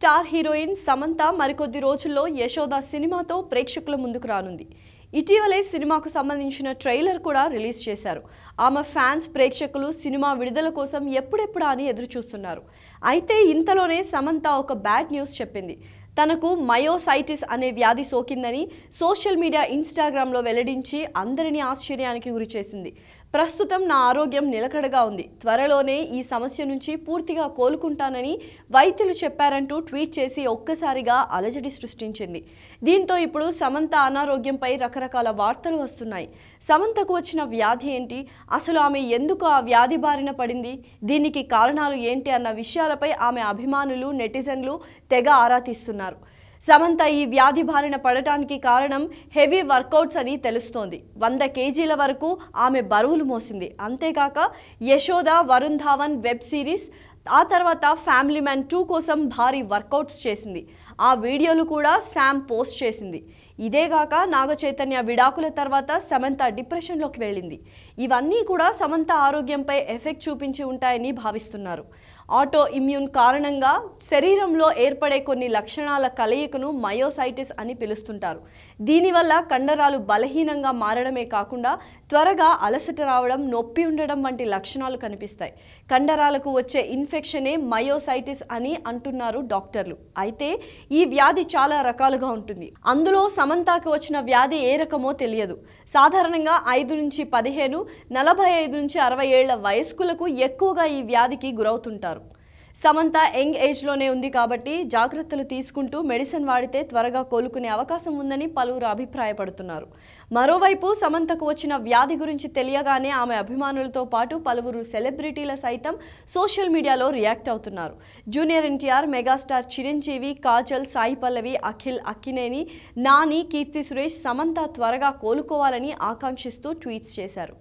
star heroine Samantha మరికొద్ది రోజుల్లో యశోద సినిమాతో ప్రేక్షకుల ముందుకు రానుంది ఇటీవలే సినిమాకు సంబంధించిన ట్రైలర్ కూడా రిలీజ్ చేశారు ఆమె ఫ్యాన్స్ ప్రేక్షకులు సినిమా విడుదల కోసం ఎప్పుడెప్పుడా అని ఎదురు చూస్తున్నారు అయితే ఇంతలోనే సమంత ఒక బ్యాడ్ న్యూస్ చెప్పింది తనకు మయోసైటిస్ అనే వ్యాధి సోకిందని సోషల్ మీడియా ఇన్స్టాగ్రామ్లో వెల్లడించి అందరినీ ఆశ్చర్యానికి గురిచేసింది ప్రస్తుతం నా ఆరోగ్యం నిలకడగా ఉంది త్వరలోనే ఈ సమస్య నుంచి పూర్తిగా కోలుకుంటానని వైద్యులు చెప్పారంటూ ట్వీట్ చేసి ఒక్కసారిగా అలజడి సృష్టించింది దీంతో ఇప్పుడు సమంత అనారోగ్యంపై రకరకాల వార్తలు వస్తున్నాయి సమంతకు వచ్చిన వ్యాధి ఏంటి అసలు ఆమె ఎందుకు ఆ వ్యాధి బారిన పడింది దీనికి కారణాలు ఏంటి అన్న విషయాలపై ఆమె అభిమానులు నెటిజన్లు తెగ ఆరా తీస్తున్నారు సమంత ఈ వ్యాధి బారిన పడటానికి కారణం హెవీ వర్కౌట్స్ అని తెలుస్తోంది వంద కేజీల వరకు ఆమె బరువులు మోసింది అంతేకాక యశోద వరుణ్ ధావన్ వెబ్ సిరీస్ ఆ తర్వాత ఫ్యామిలీ మ్యాన్ టూ కోసం భారీ వర్కౌట్స్ చేసింది ఆ వీడియోలు కూడా శామ్ పోస్ట్ చేసింది ఇదేగాక నాగ చైతన్య విడాకుల తర్వాత సమంత డిప్రెషన్లోకి వెళ్ళింది ఇవన్నీ కూడా సమంత ఆరోగ్యంపై ఎఫెక్ట్ చూపించి ఉంటాయని భావిస్తున్నారు ఆటో ఇమ్యూన్ కారణంగా శరీరంలో ఏర్పడే కొన్ని లక్షణాల కలయికను మయోసైటిస్ అని పిలుస్తుంటారు దీనివల్ల కండరాలు బలహీనంగా మారడమే కాకుండా త్వరగా అలసట రావడం నొప్పి ఉండడం వంటి లక్షణాలు కనిపిస్తాయి కండరాలకు వచ్చే ఇన్ఫెక్షనే మయోసైటిస్ అని అంటున్నారు డాక్టర్లు అయితే ఈ వ్యాధి చాలా రకాలుగా ఉంటుంది అందులో సమంతాకి వచ్చిన వ్యాధి ఏ రకమో తెలియదు సాధారణంగా ఐదు నుంచి పదిహేను నలభై ఐదు నుంచి అరవై ఏళ్ల వయస్కులకు ఎక్కువగా ఈ వ్యాధికి గురవుతుంటారు సమంత యంగ్ ఏజ్లోనే ఉంది కాబట్టి జాగ్రత్తలు తీసుకుంటూ మెడిసిన్ వాడితే త్వరగా కోలుకునే అవకాశం ఉందని పలువురు అభిప్రాయపడుతున్నారు మరోవైపు సమంతకు వచ్చిన వ్యాధి గురించి తెలియగానే ఆమె అభిమానులతో పాటు పలువురు సెలబ్రిటీల సైతం సోషల్ మీడియాలో రియాక్ట్ అవుతున్నారు జూనియర్ ఎన్టీఆర్ మెగాస్టార్ చిరంజీవి కాజల్ సాయి పల్లవి అఖిల్ అక్కినేని నాని కీర్తి సురేష్ సమంత త్వరగా కోలుకోవాలని ఆకాంక్షిస్తూ ట్వీట్స్ చేశారు